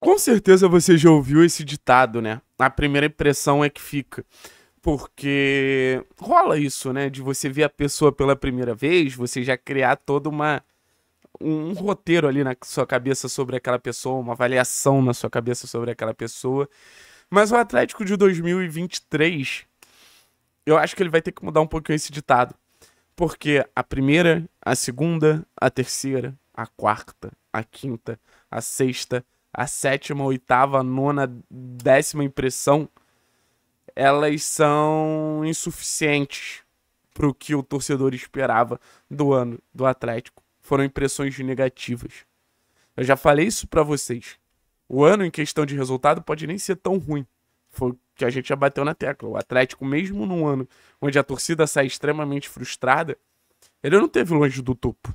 Com certeza você já ouviu esse ditado, né? A primeira impressão é que fica. Porque rola isso, né? De você ver a pessoa pela primeira vez, você já criar todo uma um roteiro ali na sua cabeça sobre aquela pessoa, uma avaliação na sua cabeça sobre aquela pessoa. Mas o Atlético de 2023, eu acho que ele vai ter que mudar um pouquinho esse ditado. Porque a primeira, a segunda, a terceira, a quarta, a quinta, a sexta, a sétima, oitava, nona, décima impressão, elas são insuficientes para o que o torcedor esperava do ano do Atlético. Foram impressões negativas. Eu já falei isso para vocês. O ano em questão de resultado pode nem ser tão ruim. Foi o que a gente já bateu na tecla. O Atlético, mesmo num ano onde a torcida sai extremamente frustrada, ele não teve longe do topo.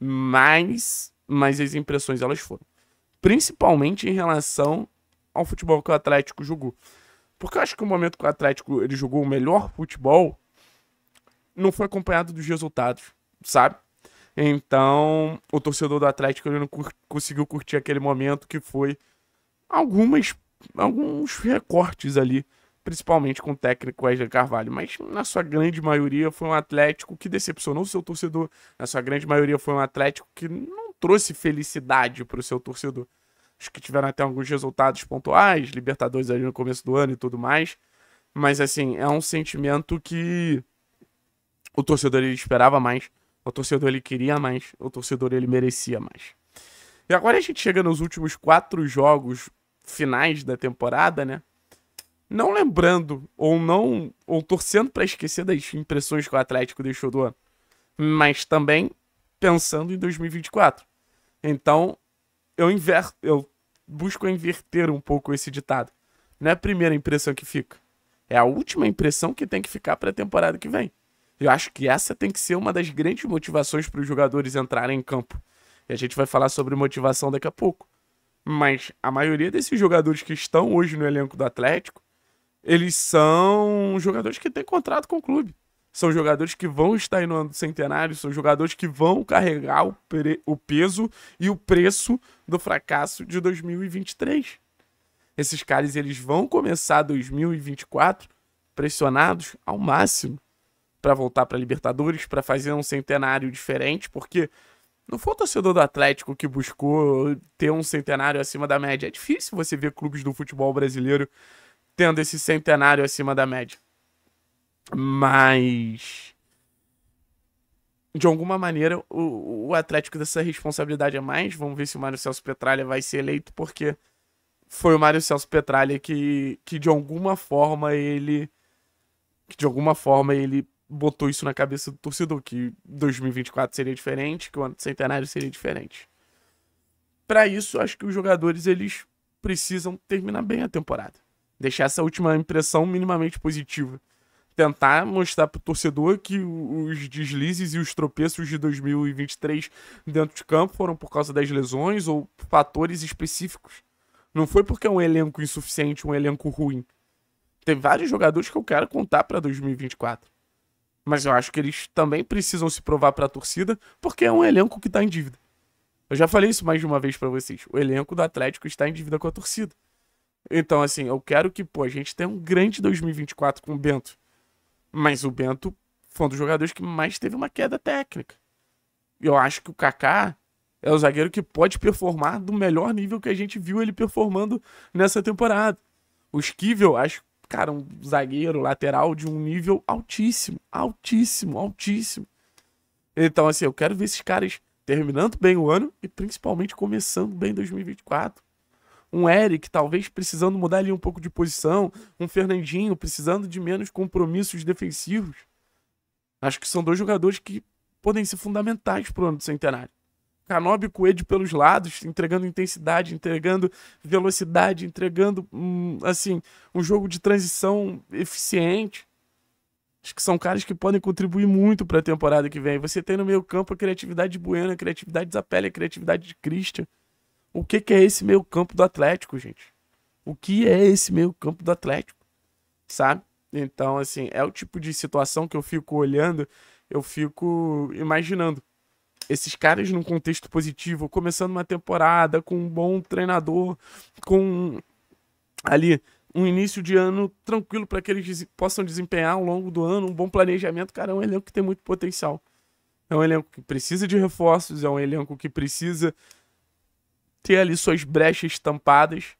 Mas, mas as impressões elas foram principalmente em relação ao futebol que o Atlético jogou. Porque eu acho que o momento que o Atlético ele jogou o melhor futebol não foi acompanhado dos resultados, sabe? Então, o torcedor do Atlético ele não cur conseguiu curtir aquele momento que foi algumas alguns recortes ali, principalmente com o técnico Wesley Carvalho, mas na sua grande maioria foi um Atlético que decepcionou o seu torcedor, na sua grande maioria foi um Atlético que não trouxe felicidade para o seu torcedor. Acho que tiveram até alguns resultados pontuais, Libertadores ali no começo do ano e tudo mais. Mas, assim, é um sentimento que o torcedor ele esperava mais, o torcedor ele queria mais, o torcedor ele merecia mais. E agora a gente chega nos últimos quatro jogos finais da temporada, né? Não lembrando ou não ou torcendo para esquecer das impressões que o Atlético deixou do ano, mas também pensando em 2024. Então, eu inverto, eu busco inverter um pouco esse ditado. Não é a primeira impressão que fica, é a última impressão que tem que ficar para a temporada que vem. Eu acho que essa tem que ser uma das grandes motivações para os jogadores entrarem em campo. E a gente vai falar sobre motivação daqui a pouco. Mas a maioria desses jogadores que estão hoje no elenco do Atlético, eles são jogadores que têm contrato com o clube. São jogadores que vão estar aí no ano do centenário, são jogadores que vão carregar o, o peso e o preço do fracasso de 2023. Esses caras eles vão começar 2024 pressionados ao máximo para voltar para Libertadores, para fazer um centenário diferente, porque não foi o torcedor do Atlético que buscou ter um centenário acima da média. É difícil você ver clubes do futebol brasileiro tendo esse centenário acima da média. Mas. De alguma maneira, o, o Atlético dessa responsabilidade é mais. Vamos ver se o Mário Celso Petralha vai ser eleito, porque foi o Mário Celso Petralha que, que de alguma forma ele. Que de alguma forma ele botou isso na cabeça do torcedor, que 2024 seria diferente, que o ano do centenário seria diferente. Para isso, acho que os jogadores eles precisam terminar bem a temporada. Deixar essa última impressão minimamente positiva tentar mostrar pro torcedor que os deslizes e os tropeços de 2023 dentro de campo foram por causa das lesões ou fatores específicos. Não foi porque é um elenco insuficiente, um elenco ruim. Tem vários jogadores que eu quero contar para 2024. Mas eu acho que eles também precisam se provar para a torcida, porque é um elenco que tá em dívida. Eu já falei isso mais de uma vez para vocês. O elenco do Atlético está em dívida com a torcida. Então, assim, eu quero que, pô, a gente tenha um grande 2024 com o Bento. Mas o Bento foi um dos jogadores que mais teve uma queda técnica. E eu acho que o Kaká é o zagueiro que pode performar do melhor nível que a gente viu ele performando nessa temporada. O Esquivel, acho, cara, um zagueiro lateral de um nível altíssimo, altíssimo, altíssimo. Então, assim, eu quero ver esses caras terminando bem o ano e principalmente começando bem 2024 um Eric talvez precisando mudar ali um pouco de posição, um Fernandinho precisando de menos compromissos defensivos. Acho que são dois jogadores que podem ser fundamentais para o ano do centenário. Canobi e Coelho pelos lados, entregando intensidade, entregando velocidade, entregando hum, assim um jogo de transição eficiente. Acho que são caras que podem contribuir muito para a temporada que vem. Você tem no meio campo a criatividade de Bueno, a criatividade de Zapelli, a criatividade de Christian. O que, que é esse meio campo do Atlético, gente? O que é esse meio campo do Atlético? Sabe? Então, assim, é o tipo de situação que eu fico olhando, eu fico imaginando. Esses caras num contexto positivo, começando uma temporada com um bom treinador, com ali um início de ano tranquilo para que eles possam desempenhar ao longo do ano, um bom planejamento, cara, é um elenco que tem muito potencial. É um elenco que precisa de reforços, é um elenco que precisa ter ali suas brechas estampadas,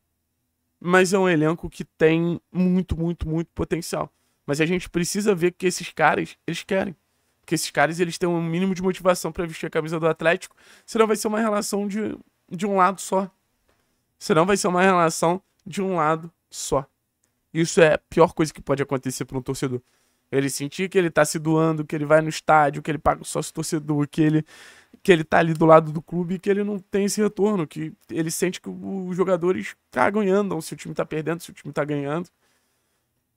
mas é um elenco que tem muito, muito, muito potencial. Mas a gente precisa ver que esses caras, eles querem. que esses caras, eles têm um mínimo de motivação para vestir a camisa do Atlético, senão vai ser uma relação de, de um lado só. Senão vai ser uma relação de um lado só. Isso é a pior coisa que pode acontecer para um torcedor. Ele sentir que ele tá se doando, que ele vai no estádio, que ele paga o sócio torcedor, que ele que ele tá ali do lado do clube e que ele não tem esse retorno, que ele sente que os jogadores cagam e andam, se o time tá perdendo, se o time tá ganhando.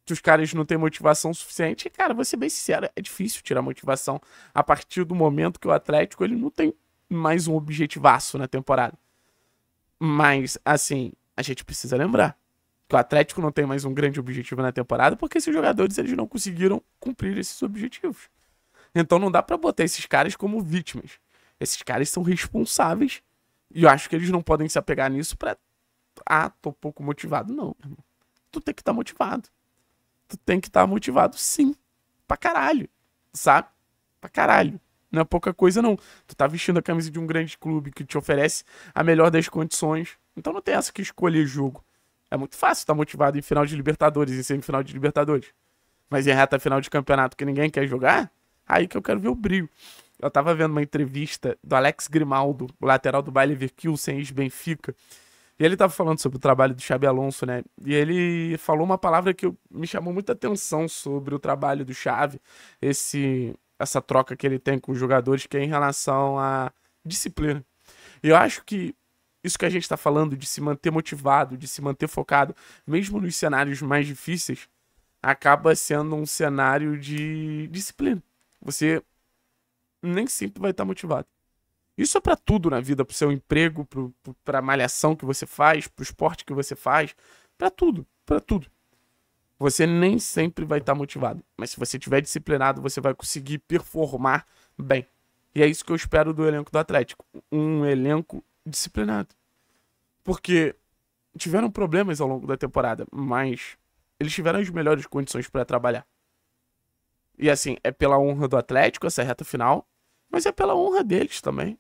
Que os caras não têm motivação suficiente. E, cara, vou ser bem sincero, é difícil tirar motivação a partir do momento que o Atlético ele não tem mais um objetivaço na temporada. Mas, assim, a gente precisa lembrar que o Atlético não tem mais um grande objetivo na temporada porque esses jogadores eles não conseguiram cumprir esses objetivos. Então não dá para botar esses caras como vítimas. Esses caras são responsáveis. E eu acho que eles não podem se apegar nisso pra. Ah, tô pouco motivado. Não, meu irmão. Tu tem que estar tá motivado. Tu tem que estar tá motivado, sim. Pra caralho. Sabe? Pra caralho. Não é pouca coisa, não. Tu tá vestindo a camisa de um grande clube que te oferece a melhor das condições. Então não tem essa que escolher jogo. É muito fácil estar tá motivado em final de Libertadores, em semifinal de Libertadores. Mas em reta final de campeonato que ninguém quer jogar, aí que eu quero ver o brilho. Eu tava vendo uma entrevista do Alex Grimaldo, o lateral do Bayer Leverkusen, ex-Benfica. E ele tava falando sobre o trabalho do Xabi Alonso, né? E ele falou uma palavra que me chamou muita atenção sobre o trabalho do Xavi, esse essa troca que ele tem com os jogadores, que é em relação à disciplina. E eu acho que isso que a gente está falando de se manter motivado, de se manter focado, mesmo nos cenários mais difíceis, acaba sendo um cenário de disciplina. Você nem sempre vai estar motivado. Isso é para tudo na vida, pro seu emprego, pro, pro, pra malhação que você faz, pro esporte que você faz, para tudo, para tudo. Você nem sempre vai estar motivado, mas se você tiver disciplinado, você vai conseguir performar bem. E é isso que eu espero do elenco do Atlético, um elenco disciplinado. Porque tiveram problemas ao longo da temporada, mas eles tiveram as melhores condições para trabalhar. E assim, é pela honra do Atlético essa reta final, mas é pela honra deles também.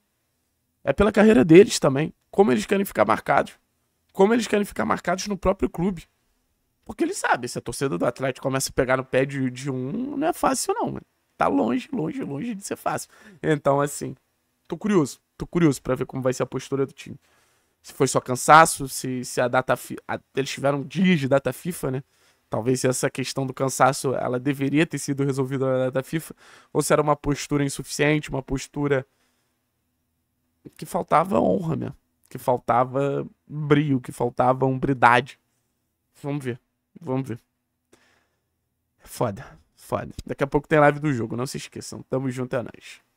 É pela carreira deles também. Como eles querem ficar marcados. Como eles querem ficar marcados no próprio clube. Porque eles sabem, se a torcida do Atlético começa a pegar no pé de, de um, não é fácil não. Mano. Tá longe, longe, longe de ser fácil. Então, assim, tô curioso. Tô curioso para ver como vai ser a postura do time. Se foi só cansaço, se, se a data... A, eles tiveram dias de data FIFA, né? Talvez essa questão do cansaço ela deveria ter sido resolvida na da FIFA, ou se era uma postura insuficiente, uma postura que faltava honra mesmo, que faltava brilho, que faltava hombridade. Vamos ver, vamos ver. Foda, foda. Daqui a pouco tem live do jogo, não se esqueçam. Tamo junto, é nóis.